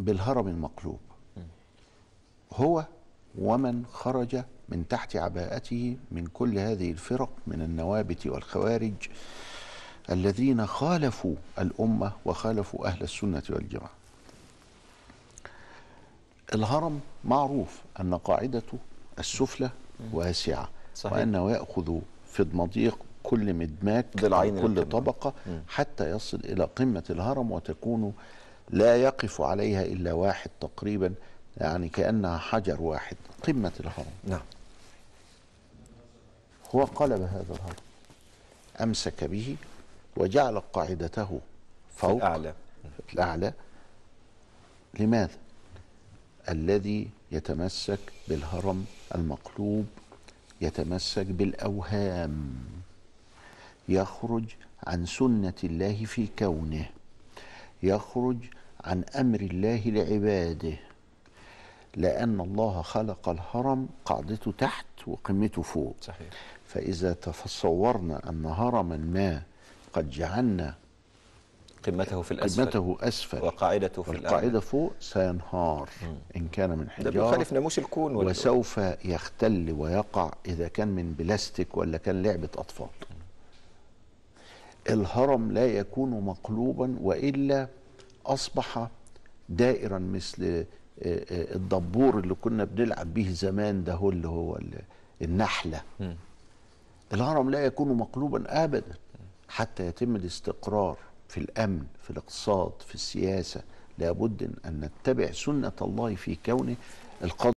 بالهرم المقلوب هو ومن خرج من تحت عباءته من كل هذه الفرق من النوابت والخوارج الذين خالفوا الأمة وخالفوا أهل السنة والجماعة الهرم معروف أن قاعدته السفلى واسعة صحيح. وأنه يأخذ في المضيق كل مدماك كل طبقة حتى يصل إلى قمة الهرم وتكون لا يقف عليها إلا واحد تقريبا يعني كأنها حجر واحد قمة الهرم نعم هو قلب هذا الهرم أمسك به وجعل قاعدته فوق الأعلى الأعلى لماذا؟ الذي يتمسك بالهرم المقلوب يتمسك بالأوهام يخرج عن سنة الله في كونه يخرج عن امر الله لعباده لان الله خلق الهرم قاعدته تحت وقمته فوق صحيح. فاذا تصورنا ان هرما ما قد جعلنا قمته في الأسفل قمته أسفل وقاعدته في القاعدة فوق سينهار إن كان من حجارة ده بيخالف ناموس الكون وسوف يختل ويقع إذا كان من بلاستيك ولا كان لعبة أطفال الهرم لا يكون مقلوبا وإلا اصبح دائرا مثل آه، آه، الدبور اللي كنا بنلعب به زمان ده هو اللي هو النحله الهرم لا يكون مقلوبا ابدا حتى يتم الاستقرار في الامن في الاقتصاد في السياسه لابد ان نتبع سنه الله في كونه القضاء